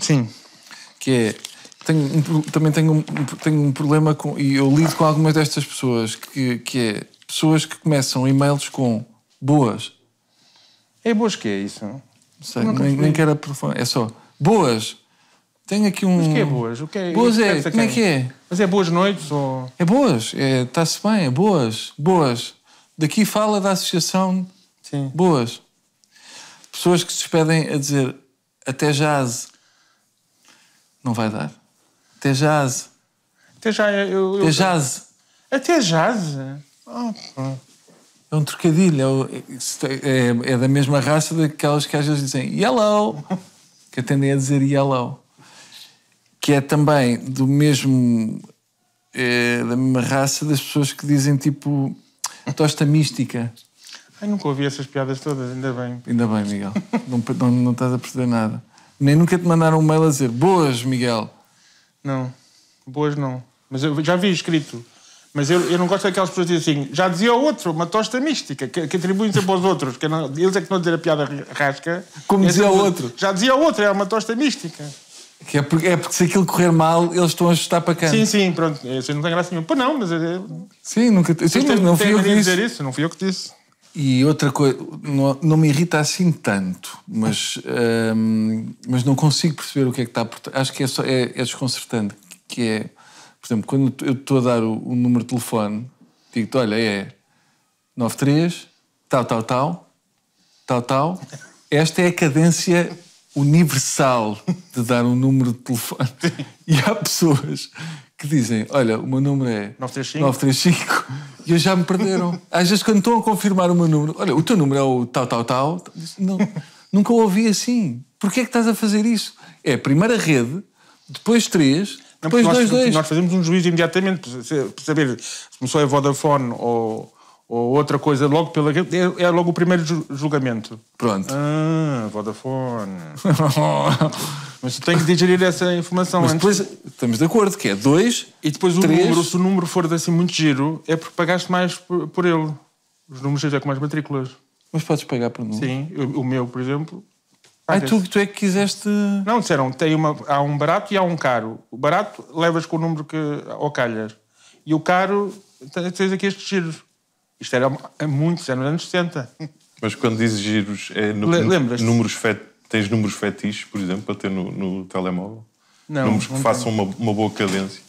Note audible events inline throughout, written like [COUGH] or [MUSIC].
Sim. Que é, tenho, também tenho um, tenho um problema com, e eu lido com algumas destas pessoas, que, que é pessoas que começam e-mails com boas. É boas que é isso? Não sei, não nem, nem quero aprofundar. É só boas. Tenho aqui um. Mas que é boas? O que é, boas é, como é que é? é? Mas é boas noites ou. É boas, está-se é, bem, é boas, boas. Daqui fala da associação Sim. boas. Pessoas que se despedem a dizer até jazz. Não vai dar. Até jazz. Até já. Eu, eu... Até jazz. Até jazz? Ah, é um trocadilho. É, é, é, é, da mesma raça daquelas que às vezes dizem yellow, que atendem a dizer yellow. Que é também do mesmo. É, da mesma raça das pessoas que dizem tipo tosta mística. Ai, nunca ouvi essas piadas todas, ainda bem. Ainda bem, Miguel. não, não, não estás a perder nada. Nem nunca te mandaram um mail a dizer boas, Miguel. Não, boas não. Mas eu já vi escrito. Mas eu, eu não gosto daquelas pessoas que dizem assim, já dizia o outro, uma tosta mística, que, que atribuem sempre aos outros, que não, eles é que não dizem a piada rasca. Como é dizia o outro. Já dizia o outro, é uma tosta mística. Que é, porque, é porque se aquilo correr mal, eles estão a ajustar para cá. Sim, sim, pronto. Isso não tem graça nenhuma. Pô, não, mas. Eu... Sim, nunca. Sim, não, não fui eu que disse. dizer isso, não fui eu que disse. E outra coisa, não, não, me irrita assim tanto, mas, um, ehm, mas não consigo perceber o que é que está por Acho que é, só, é, é, desconcertante, que é, por exemplo, quando eu estou a dar o, o número de telefone, digo-te, olha, é 93, tal, tal, tal, tal, tal, esta é a cadência universal de dar um número de telefone. E há pessoas que dizem: Olha, o meu número é 935. 935 e já me perderam. Às vezes, quando estão a confirmar o meu número, olha, o teu número é o tal, tal, tal. Não, nunca o ouvi assim. Porquê é que estás a fazer isso? É a primeira rede, depois três, depois não, nós, dois, dois. Nós fazemos um juízo imediatamente para saber se começou a é Vodafone ou ou outra coisa logo pela é, é logo o primeiro julgamento. Pronto. Ah, Vodafone. [LAUGHS] Mas tu tens que digerir essa informação Mas antes. depois estamos de acordo que é dois e depois três. o número, se o número for assim muito giro, é porque pagaste mais por, por ele. Os números já com mais matrículas. Mas podes pagar por número. Sim, o, o meu, por exemplo, ah, tu, tu é que quiseste. Não, disseram, tem uma, há um barato e há um caro. O barato levas com o número que. ou calhas. E o caro, tens aqui estes giros. Isto era é muito, já nos anos 70. Mas quando dizes giros, é no, números fet, tens números fetiches, por exemplo, para ter no, no telemóvel? Não. Números que não façam uma, uma, boa cadência?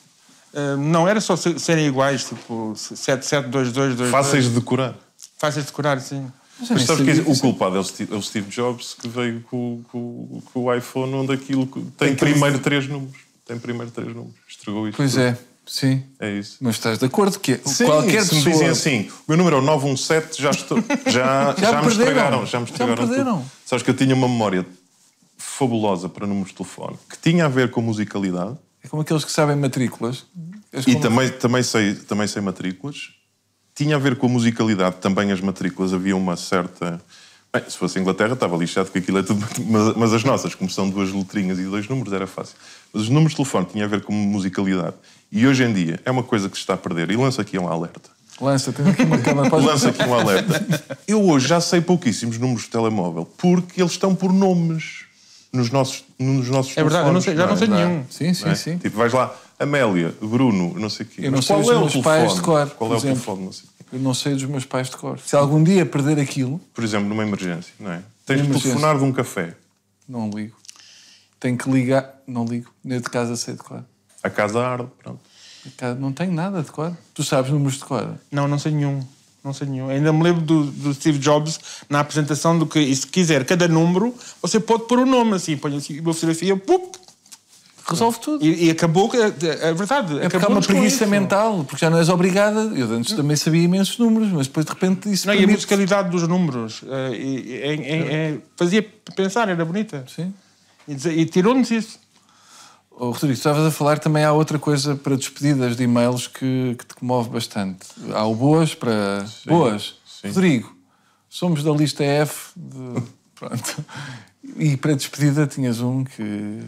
Uh, não, era só serem iguais, tipo 772222. Fáceis de decorar? Fáceis de decorar, sim. Mas, Mas sabes que é é o culpado é, é o Steve Jobs que veio com, com, com o iPhone onde aquilo tem, tem primeiro três números. Tem primeiro três números. Estragou isto. Pois tudo. é. Sim. É isso. mas estás de acordo? Que Sim, qualquer se me dizem assim, o meu número é o 917, já, estou, já, [LAUGHS] já, já, me estragaram. Já me estragaram. Já me perderam. Tudo. Sabes que eu tinha uma memória fabulosa para números de telefone, que tinha a ver com musicalidade. É como aqueles que sabem matrículas. Eles é e como... também, também, sei, também sei matrículas. Tinha a ver com a musicalidade, também as matrículas. Havia uma certa Bem, se fosse Inglaterra estava lixado porque aquilo é tudo. Mas, mas, as nossas, como são duas letrinhas e dois números, era fácil. Mas os números de telefone tinham a ver com musicalidade. E hoje em dia é uma coisa que se está a perder. E lança aqui um alerta. Lança, tem aqui uma câmera. Pode... Lança aqui um alerta. Eu hoje já sei pouquíssimos números de telemóvel porque eles estão por nomes nos nossos, nos nossos É verdade, não sei, já não, é sei não é? nenhum. Sim, sim, é? sim. Tipo, vais lá, Amélia, Bruno, não sei o quê. Eu não mas sei qual é o telefone? Pais de cor, qual é exemplo. o telefone? Não sei. Eu não sei dos meus pais de cor. Se algum dia perder aquilo. Por exemplo, numa emergência, não é? Tens de telefonar de um café. Não ligo. Tenho que ligar. Não ligo. Nem de casa sei de cor. A casa arde, pronto. Não tenho nada de cor. Tu sabes números de cor? Não, não sei nenhum. Não sei nenhum. Ainda me lembro do, do Steve Jobs na apresentação do que, e se quiser, cada número, você pode pôr o um nome assim, põe assim, assim, fotografia, pup, Resolve tudo. E, e acabou, é, é, é verdade. É porque há uma preguiça mental, porque já não és obrigada. Eu antes também sabia imensos números, mas depois de repente isso. Não, permite... e a musicalidade dos números é, fazia pensar, era bonita. Sim. E, e tirou-nos isso. Oh, Rodrigo, estavas a falar também há outra coisa para despedidas de e-mails que, que te comove bastante. Há o boas para. Sim, boas. Sim. Rodrigo, somos da lista F. De... [LAUGHS] Pronto. E para despedida tinhas um que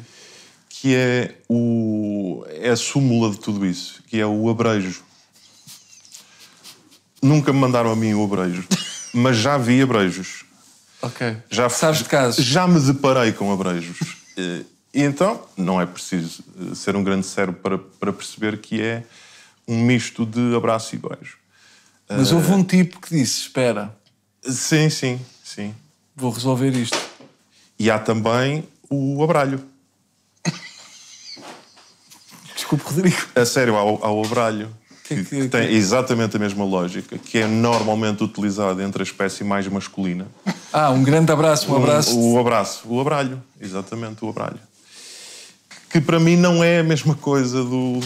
que é, o, é a súmula de tudo isso, que é o abrejo. Nunca me mandaram a mim o abrejo, [LAUGHS] mas já vi abrejos. Ok. Já, Sabes de casos? Já me deparei com abrejos. Eh, e, então, não é preciso eh, ser um grande cérebro para, para perceber que é um misto de abraço e beijo. Mas houve eh, um tipo que disse: Espera. Sim, sim, sim. Vou resolver isto. E há também o abralho. Desculpe, Rodrigo. A sério, ao, ao Que, que, é que, que, tem exatamente a mesma lógica, que é normalmente utilizado entre a espécie mais masculina. Ah, um grande abraço, um abraço. Um, o abraço, o abralho, exatamente, o abralho. Que para mim não é a mesma coisa do,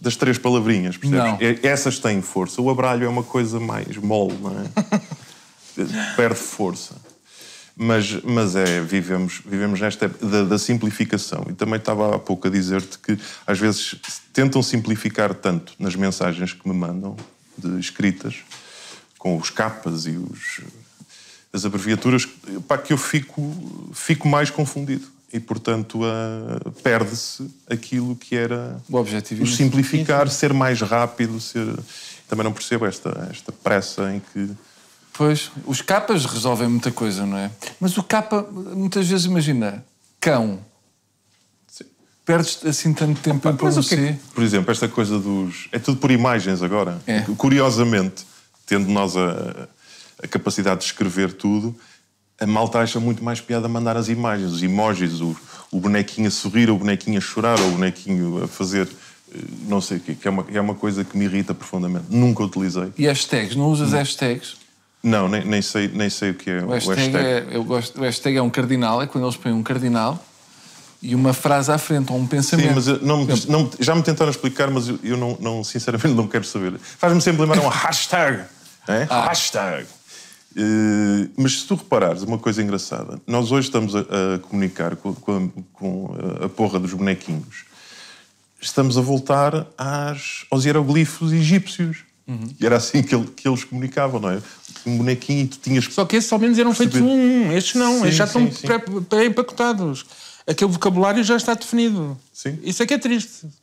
das três palavrinhas, percebes? Não. Essas têm força. O abralho é uma coisa mais mole, não é? [LAUGHS] Perde força. Mas, mas é, vivemos, vivemos nesta da, da simplificação. E também estava há pouco a dizer-te que às vezes tentam simplificar tanto nas mensagens que me mandam, de escritas, com os capas e os, as abreviaturas, para que eu fico, fico mais confundido. E, portanto, uh, perde-se aquilo que era o objetivo. Simplificar, ser mais rápido, ser... Também não percebo esta, esta pressa em que Pois, os capas resolvem muita coisa, não é? Mas o capa, muitas vezes, imagina, cão. Sim. Perdes assim tanto tempo Opa, em produzir. É que, por exemplo, esta coisa dos. É tudo por imagens agora. É. Curiosamente, tendo nós a, a, capacidade de escrever tudo, a malta acha muito mais piada mandar as imagens, os emojis, o, o bonequinho a sorrir, o bonequinho a chorar, o bonequinho a fazer eh, não sei o quê, que é uma, é uma coisa que me irrita profundamente. Nunca utilizei. E hashtags? Não usas não. hashtags? Não, nem, nem, sei, nem sei o que é o hashtag. O hashtag. É, eu gosto, o hashtag é um cardinal, é quando eles põem um cardinal e uma frase à frente, ou um pensamento. Sim, mas eu, não, não, já me tentaram explicar, mas eu, eu não, não, sinceramente não quero saber. Faz-me sempre lembrar um [LAUGHS] hashtag. É? Ah. Hashtag. Uh, mas se tu reparares, uma coisa engraçada, nós hoje estamos a, a comunicar com, com, com, eh, a porra dos bonequinhos. Estamos a voltar às, aos hieroglifos egípcios. Uhum. E era assim que, ele, que, eles comunicavam, não é? Um bonequinho e tu tinhas. Só que esses ao menos eram feitos um, estes não, sim, estes já sim, estão pré-empacotados. Aquele vocabulário já está definido. Sim. Isso é que é triste.